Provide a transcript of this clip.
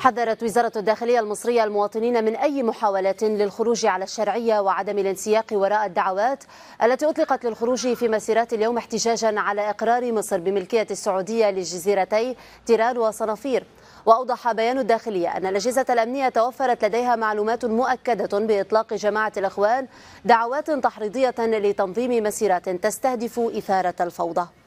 حذرت وزارة الداخلية المصرية المواطنين من أي محاولات للخروج على الشرعية وعدم الانسياق وراء الدعوات التي أطلقت للخروج في مسيرات اليوم احتجاجا على إقرار مصر بملكية السعودية لجزيرتي تيران وصنافير وأوضح بيان الداخلية أن الأجهزة الأمنية توفرت لديها معلومات مؤكدة بإطلاق جماعة الإخوان دعوات تحريضية لتنظيم مسيرات تستهدف إثارة الفوضى